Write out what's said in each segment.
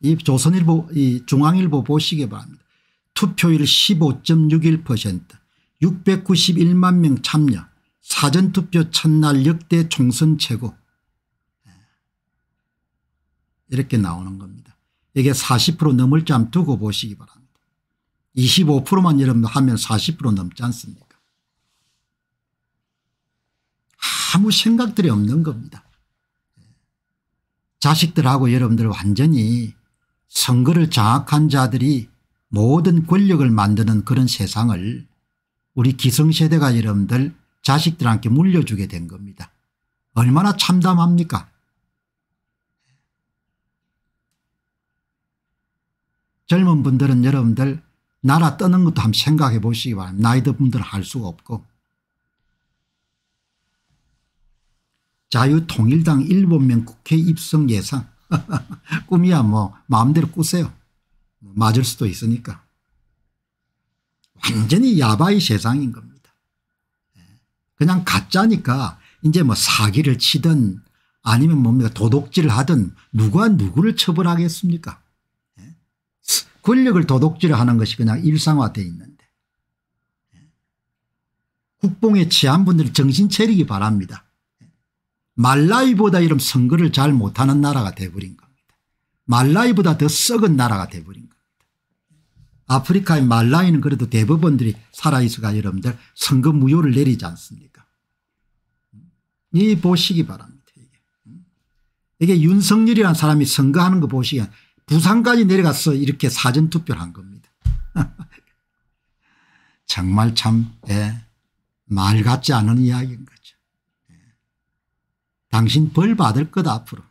이 조선일보 이 중앙일보 보시기 바랍니다. 투표율 15.61% 691만 명 참여 사전투표 첫날 역대 총선 최고 예. 이렇게 나오는 겁니다. 이게 40% 넘을 점 두고 보시기 바랍니다. 25%만 여러분 하면 40% 넘지 않습니까 아무 생각들이 없는 겁니다. 예. 자식들하고 여러분들 완전히 선거를 장악한 자들이 모든 권력을 만드는 그런 세상을 우리 기성세대가 여러분들 자식들한테 물려주게 된 겁니다. 얼마나 참담합니까 젊은 분들은 여러분들 나라 떠는 것도 한번 생각해 보시기 바랍니다. 나이 든 분들은 할 수가 없고 자유통일당 7명 국회 입성 예상 꿈이야 뭐 마음대로 꾸세요. 맞을 수도 있으니까. 완전히 야바이 세상인 겁니다. 예. 그냥 가짜니까 이제 뭐 사기를 치든 아니면 뭡니까 도둑질을 하든 누가 누구를 처벌하겠습니까? 예. 권력을 도둑질하는 것이 그냥 일상화되어 있는데 예. 국뽕에 취한 분들 정신 차리기 바랍니다. 말라이보다 이런 선거를 잘 못하는 나라가 돼버린 겁니다. 말라이보다 더 썩은 나라가 돼버린 겁니다. 아프리카의 말라이는 그래도 대법원들이 살아있어가 여러분들 선거 무효를 내리지 않습니까? 이 보시기 바랍니다. 이게 윤석열이라는 사람이 선거하는 거 보시기 부산까지 내려가서 이렇게 사전투표를 한 겁니다. 정말 참 예, 같지 않은 이야기인 거죠. 당신 벌 받을 거다 앞으로.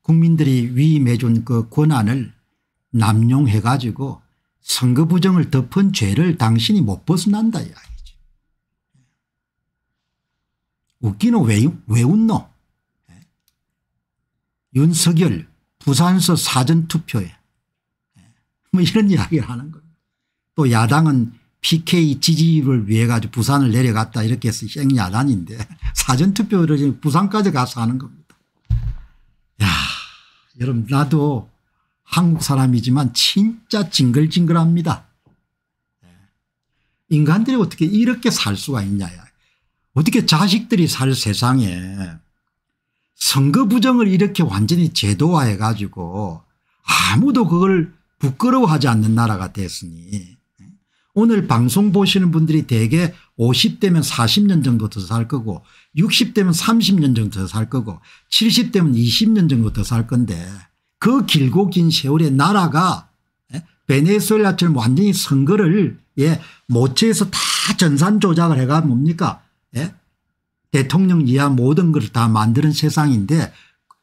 국민들이 위임해준 그 권한을 남용해 가지고 선거 부정을 덮은 죄를 당신이 못 벗어난다 이야기죠. 웃기는 왜, 왜 웃노? 윤석열 부산서 사전투표에 예? 뭐 이런 이야기를 하는 겁니다. 또 야당은 PK 지지를 위해 가지고 부산을 내려갔다 이렇게 해서 생야단인데 사전투표를 지금 부산까지 가서 하는 겁니다. 야 여러분 나도 한국 사람이지만 진짜 징글징글합니다. 예. 인간들이 어떻게 이렇게 살 수가 있냐. 어떻게 자식들이 살 세상에 선거 부정을 이렇게 완전히 제도화해 가지고 아무도 그걸 부끄러워하지 않는 나라가 됐으니 오늘 방송 보시는 분들이 대개 50대면 40년 정도 더 살 거고 60대면 30년 정도 더 살 거고 70대면 20년 정도 더 살 건데 그 길고 긴 세월에 나라가 예, 베네수엘라처럼 완전히 선거를 예, 모체에서 다 전산 조작을 해가 뭡니까 예? 대통령 이하 모든 걸 다 만드는 세상인데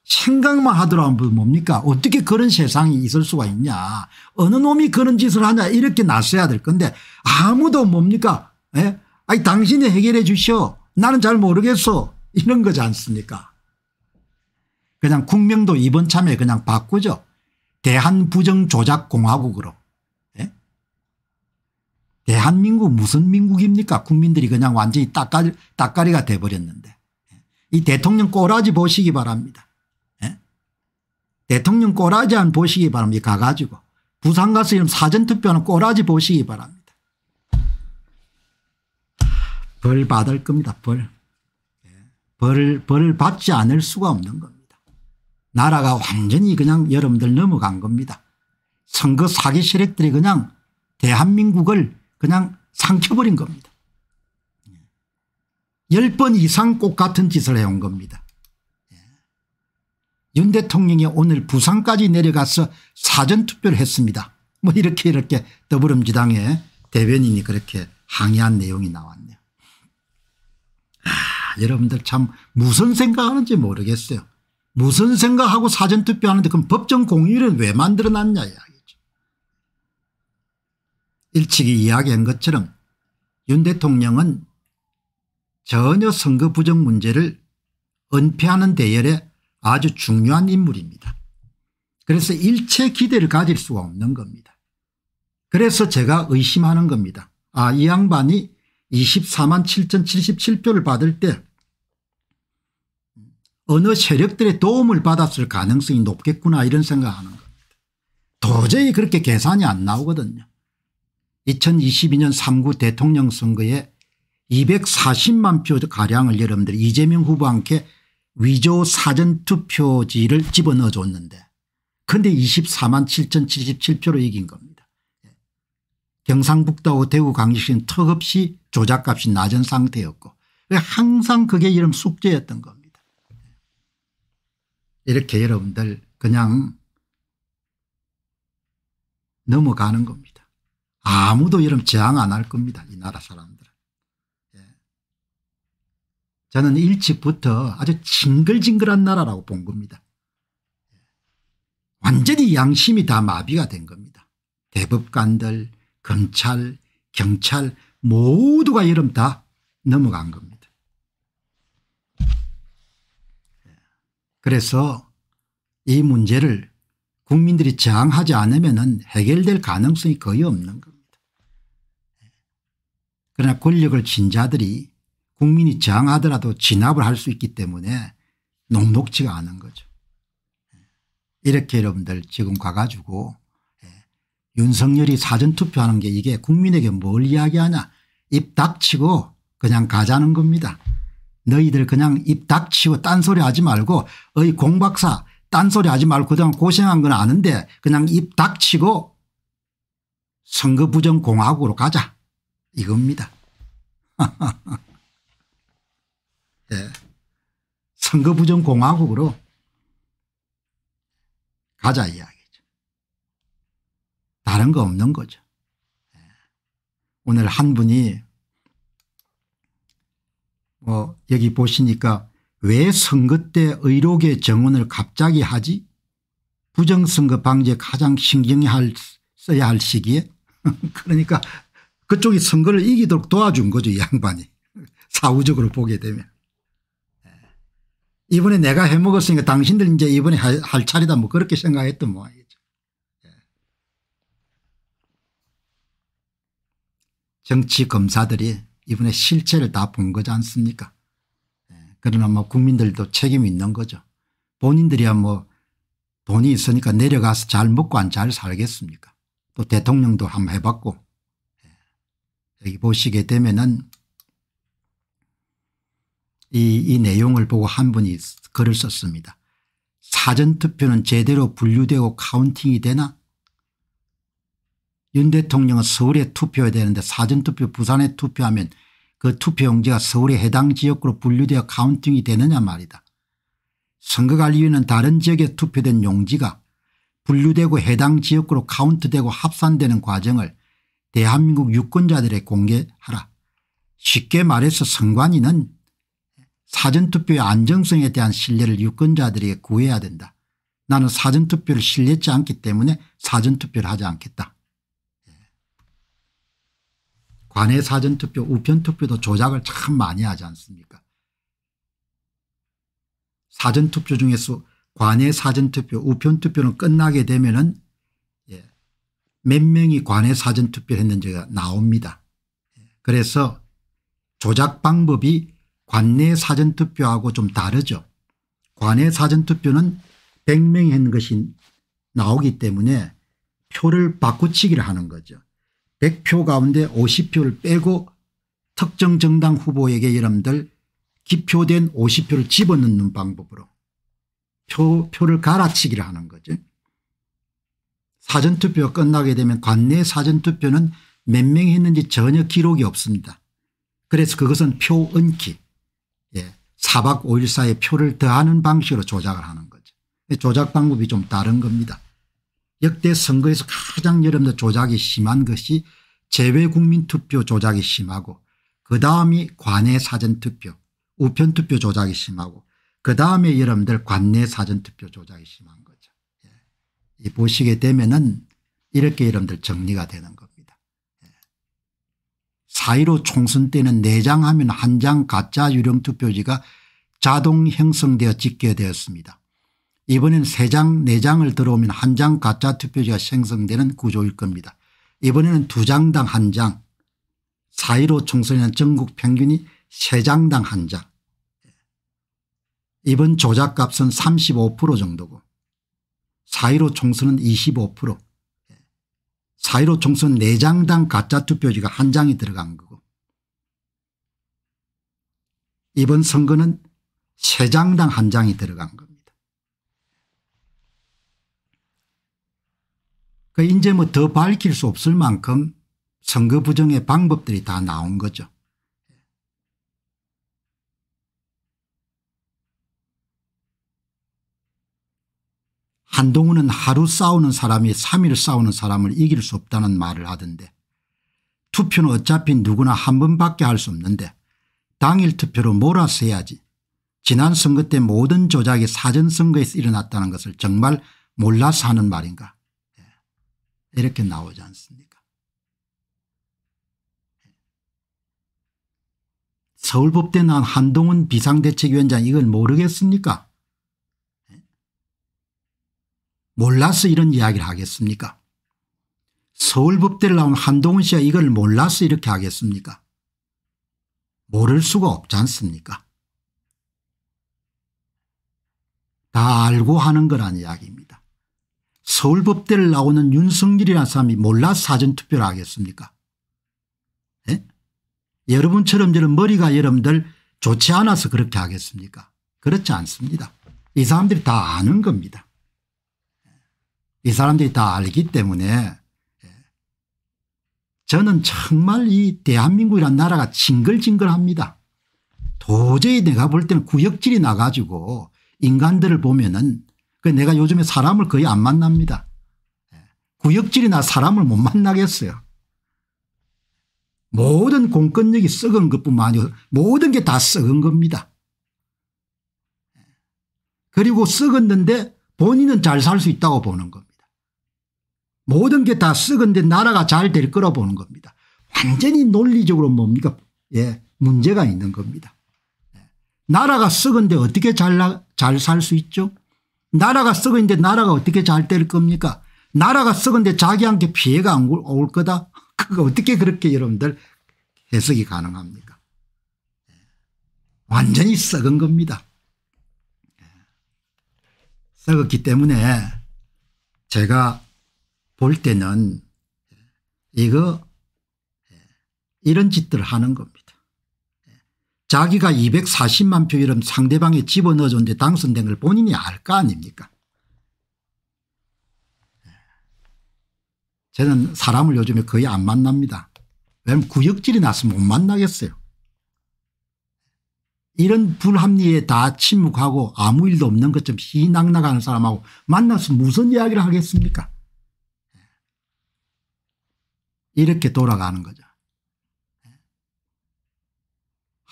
생각만 하더라면 뭡니까 어떻게 그런 세상이 있을 수가 있냐 어느 놈이 그런 짓을 하냐 이렇게 나서야 될 건데 아무도 뭡니까 예? 아니 당신이 해결해 주시오 나는 잘 모르겠어 이런 거지 않습니까 그냥 국명도 이번 참에 그냥 바꾸죠 대한부정조작공화국으로 예? 대한민국 무슨 민국입니까 국민들이 그냥 완전히 딱가리가 돼버렸는데 예? 이 대통령 꼬라지 보시기 바랍니다 대통령 꼬라지 안 보시기 바랍니다. 가가지고. 부산 가서 이런 사전투표는 꼬라지 보시기 바랍니다. 벌 받을 겁니다. 벌. 예. 벌을, 벌을 받지 않을 수가 없는 겁니다. 나라가 완전히 그냥 여러분들 넘어간 겁니다. 선거 사기 세력들이 그냥 대한민국을 그냥 삼켜버린 겁니다. 10번 예. 이상 꼭같은 짓을 해온 겁니다. 윤 대통령이 오늘 부산까지 내려가서 사전투표를 했습니다. 뭐 이렇게 이렇게 더불어민주당의 대변인이 그렇게 항의한 내용이 나왔네요. 아, 여러분들 참 무슨 생각하는지 모르겠어요. 무슨 생각하고 사전투표하는데 그럼 법정 공휴일을 왜 만들어놨냐 이야기죠. 일찍이 이야기한 것처럼 윤 대통령은 전혀 선거 부정 문제를 은폐하는 대열에 아주 중요한 인물입니다. 그래서 일체 기대를 가질 수가 없는 겁니다. 그래서 제가 의심하는 겁니다. 아, 이 양반이 24만 7,077표를 받을 때 어느 세력들의 도움을 받았을 가능성이 높겠구나 이런 생각하는 겁니다. 도저히 그렇게 계산이 안 나오거든요. 2022년 3구 대통령 선거에 240만 표가량을 여러분들 이재명 후보한테 위조 사전투표지를 집어넣어 줬는데 근데 24만 7 0 77표로 이긴 겁니다. 예. 경상북도하고 대구 광역시는 턱없이 조작값이 낮은 상태였고 항상 그게 이런 숙제였던 겁니다. 예. 이렇게 여러분들 그냥 넘어가는 겁니다. 아무도 이런 분 저항 안 할 겁니다. 이 나라 사람들. 저는 일찍부터 아주 징글징글한 나라라고 본 겁니다. 완전히 양심이 다 마비가 된 겁니다. 대법관들, 검찰, 경찰 모두가 여름 다 넘어간 겁니다. 그래서 이 문제를 국민들이 저항하지 않으면 해결될 가능성이 거의 없는 겁니다. 그러나 권력을 쥔 자들이 국민이 저항하더라도 진압을 할 수 있기 때문에 녹록지가 않은 거죠. 이렇게 여러분들 지금 가가지고 예, 윤석열이 사전투표하는 게 이게 국민에게 뭘 이야기하냐 입 닥치고 그냥 가자는 겁니다. 너희들 그냥 입 닥치고 딴소리 하지 말고 어이 공박사 딴소리 하지 말고 그동안 고생한 건 아는데 그냥 입 닥치고 선거부정공화국으로 가자 이겁니다. 예. 선거부정공화국으로 가자 이야기죠. 다른 거 없는 거죠. 예. 오늘 한 분이 뭐 여기 보시니까 왜 선거 때 의록의 정원을 갑자기 하지? 부정선거 방지에 가장 신경 할, 써야 할 시기에 그러니까 그쪽이 선거를 이기도록 도와준 거죠 양반이 사후적으로 보게 되면. 이번에 내가 해먹었으니까 당신들 이제 이번에 할, 차례다 뭐 그렇게 생각했던 모양이죠. 예. 정치 검사들이 이번에 실체를 다 본 거지 않습니까 예. 그러나 뭐 국민들도 책임이 있는 거죠. 본인들이야 뭐 돈이 있으니까 내려가서 잘 먹고 안 잘 살겠습니까 또 대통령도 한번 해봤고 예. 여기 보시게 되면은 이, 이 내용을 보고 한 분이 글을 썼습니다. 사전투표는 제대로 분류되고 카운팅이 되나 윤 대통령은 서울에 투표해야 되는데 사전투표 부산에 투표하면 그 투표용지가 서울의 해당 지역으로 분류되어 카운팅이 되느냐 말이다. 선거관리위는 다른 지역에 투표된 용지가 분류되고 해당 지역으로 카운트되고 합산되는 과정을 대한민국 유권자들에 공개하라. 쉽게 말해서 선관위는 사전투표의 안정성에 대한 신뢰를 유권자들에게 구해야 된다. 나는 사전투표를 신뢰치 않기 때문에 사전투표를 하지 않겠다. 예. 관외 사전투표 우편투표도 조작을 참 많이 하지 않습니까 사전투표 중에서 관외 사전투표 우편투표는 끝나게 되면 은몇 예, 명이 관외 사전투표를 했는지가 나옵니다. 예. 그래서 조작 방법이 관내 사전투표하고 좀 다르죠. 관내 사전투표는 100명이 했 것이 나오기 때문에 표를 바꾸치기를 하는 거죠. 100표 가운데 50표를 빼고 특정 정당 후보에게 여러분들 기표된 50표를 집어넣는 방법으로 표, 표를 갈아치기를 하는 거죠. 사전투표가 끝나게 되면 관내 사전투표는 몇 명이 했는지 전혀 기록이 없습니다. 그래서 그것은 표 은기 4박 5일 사이에 표를 더하는 방식으로 조작을 하는 거죠. 조작 방법이 좀 다른 겁니다. 역대 선거에서 가장 여러분들 조작이 심한 것이 재외국민투표 조작이 심하고 그 다음이 관내 사전투표 우편투표 조작이 심하고 그 다음에 여러분들 관내 사전투표 조작이 심한 거죠. 예. 보시게 되면 은 이렇게 여러분들 정리가 되는 겁니다. 예. 4.15 총선 때는 4장 하면 1장 가짜 유령투표지가 자동 형성되어 짓게 되었습니다. 이번엔 3장 4장을 들어오면 한 장 가짜 투표지가 생성되는 구조일 겁니다. 이번에는 두장당 1장 4.15 총선이나 전국 평균이 3장당 1장 이번 조작값은 35% 정도고 4.15 총선은 25% 4.15 총선 4장당 가짜 투표지가 한장이 들어간 거고 이번 선거는 세 장당 한 장이 들어간 겁니다. 그 이제 뭐 더 밝힐 수 없을 만큼 선거 부정의 방법들이 다 나온 거죠. 한동훈은 하루 싸우는 사람이 3일 싸우는 사람을 이길 수 없다는 말을 하던데 투표는 어차피 누구나 한 번밖에 할 수 없는데 당일 투표로 몰아서 해야지 지난 선거 때 모든 조작이 사전선거에서 일어났다는 것을 정말 몰라서 하는 말인가 예. 이렇게 나오지 않습니까 예. 서울법대 난 한동훈 비상대책위원장 이걸 모르겠습니까 예. 몰라서 이런 이야기를 하겠습니까 서울법대를 나온 한동훈 씨가 이걸 몰라서 이렇게 하겠습니까 모를 수가 없지 않습니까 다 알고 하는 거란 이야기입니다. 서울법대를 나오는 윤석열이라는 사람이 몰라 사전투표를 하겠습니까 예? 여러분처럼 저런 머리가 여러분들 좋지 않아서 그렇게 하겠습니까 그렇지 않습니다. 이 사람들이 다 아는 겁니다. 이 사람들이 다 알기 때문에 예. 저는 정말 이 대한민국이란 나라가 징글징글합니다. 도저히 내가 볼 때는 구역질이 나가지고 인간들을 보면은 그 내가 요즘에 사람을 거의 안 만납니다. 예. 구역질이나 사람을 못 만나겠어요. 모든 공권력이 썩은 것뿐만 아니고 모든 게 다 썩은 겁니다. 예. 그리고 썩었는데 본인은 잘 살 수 있다고 보는 겁니다. 모든 게 다 썩은데 나라가 잘 될 거라 고 보는 겁니다. 완전히 논리적으로 뭡니까? 예, 문제가 있는 겁니다. 나라가 썩은데 어떻게 잘 살 수 있죠 나라가 썩은데 나라가 어떻게 잘 될 겁니까 나라가 썩은데 자기한테 피해가 안 올 거다 그거 어떻게 그렇게 여러분들 해석이 가능합니까 예. 완전히 썩은 겁니다 예. 썩었기 때문에 제가 볼 때는 이거 예, 이런 짓들 하는 겁니다. 자기가 240만 표 이름 상대방이 집어넣어줬는데 당선된 걸 본인이 알거 아닙니까 예. 저는 사람을 요즘에 거의 안 만납니다. 왜냐면 구역질이 나서 못 만나겠어요. 이런 불합리에 다 침묵하고 아무 일도 없는 것처럼 희낙낙하는 사람하고 만나서 무슨 이야기를 하겠습니까 예. 이렇게 돌아가는 거죠.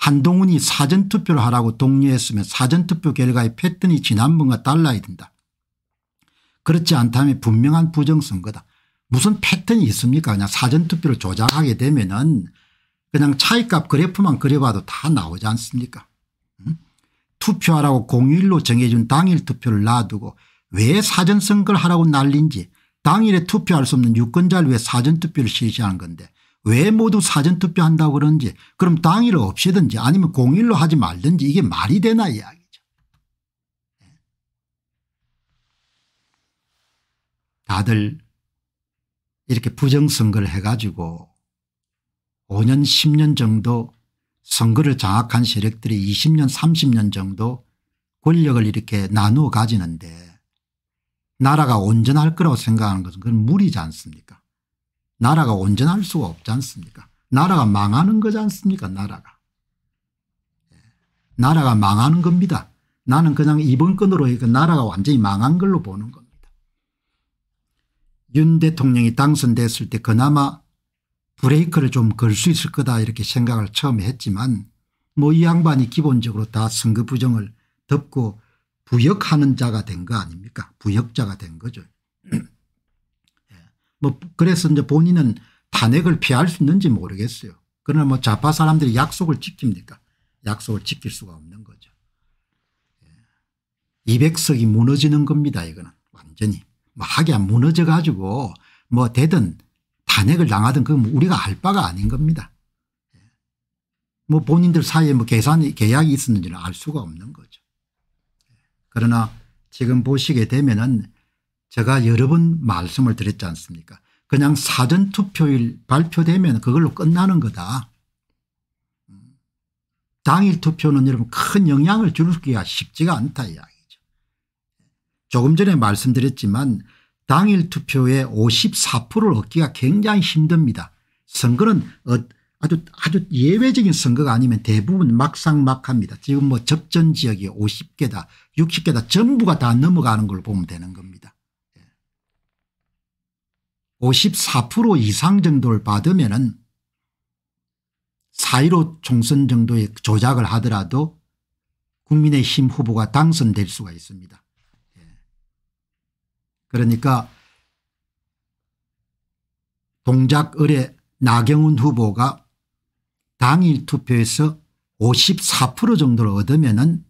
한동훈이 사전투표를 하라고 독려했으면 사전투표 결과의 패턴이 지난번과 달라야 된다. 그렇지 않다면 분명한 부정선거다. 무슨 패턴이 있습니까 그냥 사전투표를 조작하게 되면 은 그냥 차이값 그래프만 그려봐도 다 나오지 않습니까 투표하라고 공휴일로 정해준 당일 투표를 놔두고 왜 사전선거를 하라고 날린지 당일에 투표할 수 없는 유권자를 위해 사전투표를 실시하는 건데 왜 모두 사전투표한다고 그러는지 그럼 당일을 없애든지 아니면 공일로 하지 말든지 이게 말이 되나 이야기죠. 예. 다들 이렇게 부정선거를 해가지고 5년 10년 정도 선거를 장악한 세력들이 20년 30년 정도 권력을 이렇게 나누어 가지는데 나라가 온전할 거라고 생각하는 것은 그건 무리지 않습니까 나라가 온전할 수가 없지 않습니까? 나라가 망하는 거지 않습니까? 나라가. 예. 나라가 망하는 겁니다. 나는 그냥 이번 건으로 나라가 완전히 망한 걸로 보는 겁니다. 윤 대통령이 당선됐을 때 그나마 브레이크를 좀 걸 수 있을 거다 이렇게 생각을 처음에 했지만 뭐 이 양반이 기본적으로 다 선거 부정을 덮고 부역하는 자가 된 거 아닙니까? 부역자가 된 거죠. 뭐 그래서 이제 본인은 탄핵을 피할 수 있는지 모르겠어요. 그러나 뭐 좌파 사람들이 약속을 지킵니까? 약속을 지킬 수가 없는 거죠. 200석이 예. 무너지는 겁니다. 이거는 완전히. 뭐 하기야 무너져 가지고 뭐 되든 탄핵을 당하든 그건 뭐 우리가 알 바가 아닌 겁니다. 예. 뭐 본인들 사이에 뭐 계산이 계약이 있었는지는 알 수가 없는 거죠. 예. 그러나 지금 보시게 되면은 제가 여러 번 말씀을 드렸지 않습니까 그냥 사전투표일 발표되면 그걸로 끝나는 거다. 당일 투표는 여러분 큰 영향을 주기가 쉽지가 않다 이야기죠. 조금 전에 말씀드렸지만 당일 투표의 54%를 얻기가 굉장히 힘듭니다. 선거는 어, 아주 아주 예외적인 선거가 아니면 대부분 막상막합니다. 지금 뭐 접전 지역이 50개다 60개다 전부가 다 넘어가는 걸 보면 되는 겁니다. 54% 이상 정도를 받으면 은4.15 총선 정도의 조작을 하더라도 국민의힘 후보가 당선될 수가 있습니다. 예. 그러니까 동작 의뢰 나경훈 후보가 당일 투표에서 54% 정도를 얻으면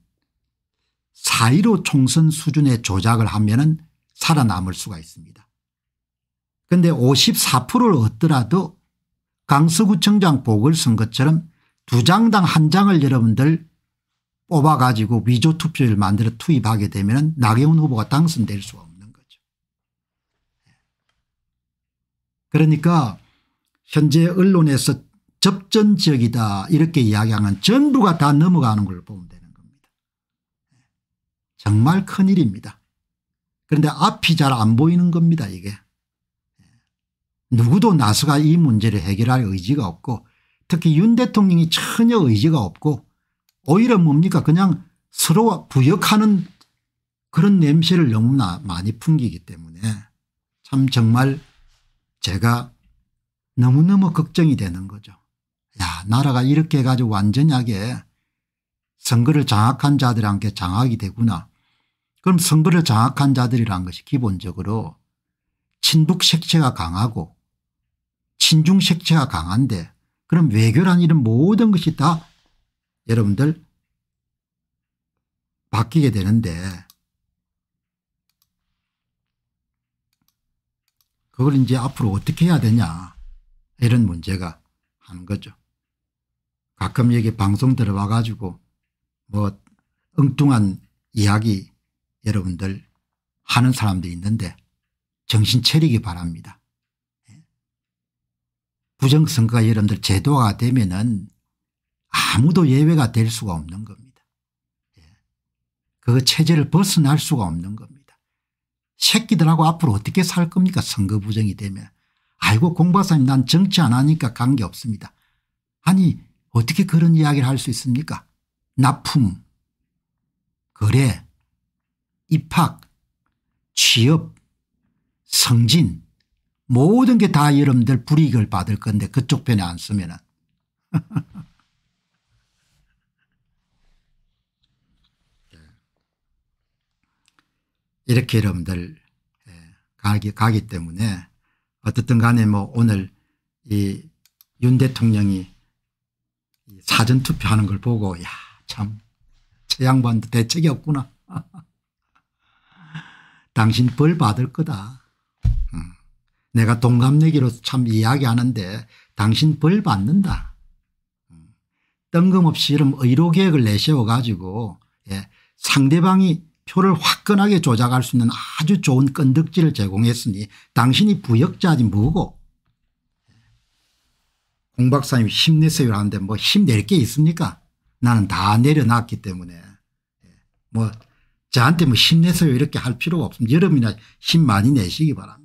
은4.15 총선 수준의 조작을 하면 은 살아남을 수가 있습니다. 근데 54%를 얻더라도 강서구청장 보궐선거처럼 두 장당 한 장을 여러분들 뽑아가지고 위조투표율 만들어 투입하게 되면 나경원 후보가 당선될 수 없는 거죠. 예. 그러니까 현재 언론에서 접전 지역이다 이렇게 이야기하는 전부가 다 넘어가는 걸 보면 되는 겁니다. 예. 정말 큰일입니다. 그런데 앞이 잘 안 보이는 겁니다 이게. 누구도 나서가 이 문제를 해결할 의지가 없고 특히 윤 대통령이 전혀 의지가 없고 오히려 뭡니까 그냥 서로 부역하는 그런 냄새를 너무나 많이 풍기기 때문에 참 정말 제가 너무너무 걱정이 되는 거죠. 야 나라가 이렇게 해가지고 완전하게 선거를 장악한 자들한테 장악이 되구나. 그럼 선거를 장악한 자들이란 것이 기본적으로 친북 색채가 강하고 친중 색채가 강한데 그럼 외교란 이런 모든 것이 다 여러분들 바뀌게 되는데 그걸 이제 앞으로 어떻게 해야 되냐 이런 문제가 하는 거죠. 가끔 여기 방송 들어와 가지고 뭐 엉뚱한 이야기 여러분들 하는 사람도 있는데 정신 차리기 바랍니다. 부정선거가 여러분들 제도가 되면은 아무도 예외가 될 수가 없는 겁니다. 그 체제를 벗어날 수가 없는 겁니다. 새끼들하고 앞으로 어떻게 살 겁니까 선거 부정이 되면. 아이고 공박사님 난 정치 안 하니까 관계 없습니다. 아니 어떻게 그런 이야기를 할 수 있습니까 납품 거래 입학 취업 성진 모든 게 다 여러분들 불이익을 받을 건데 그쪽 편에 안 쓰면은. 이렇게 여러분들 예, 가기, 가기 때문에 어떻든 간에 뭐 오늘 이 윤 대통령이 사전투표하는 걸 보고 야참최 양반도 대책이 없구나. 당신 벌 받을 거다. 내가 동갑내기로서 참 이야기하는데 당신 벌 받는다. 뜬금없이 이런 의료계획을 내세워 가지고 예, 상대방이 표를 화끈하게 조작할 수 있는 아주 좋은 끈덕지를 제공했으니 당신이 부역자지 뭐고 공 박사님 힘내세요 하는데 뭐 힘낼 게 있습니까 나는 다 내려놨기 때문에 예, 뭐 저한테 뭐 힘내세요 이렇게 할 필요가 없습니다 여러분이나 힘 많이 내시기 바랍니다.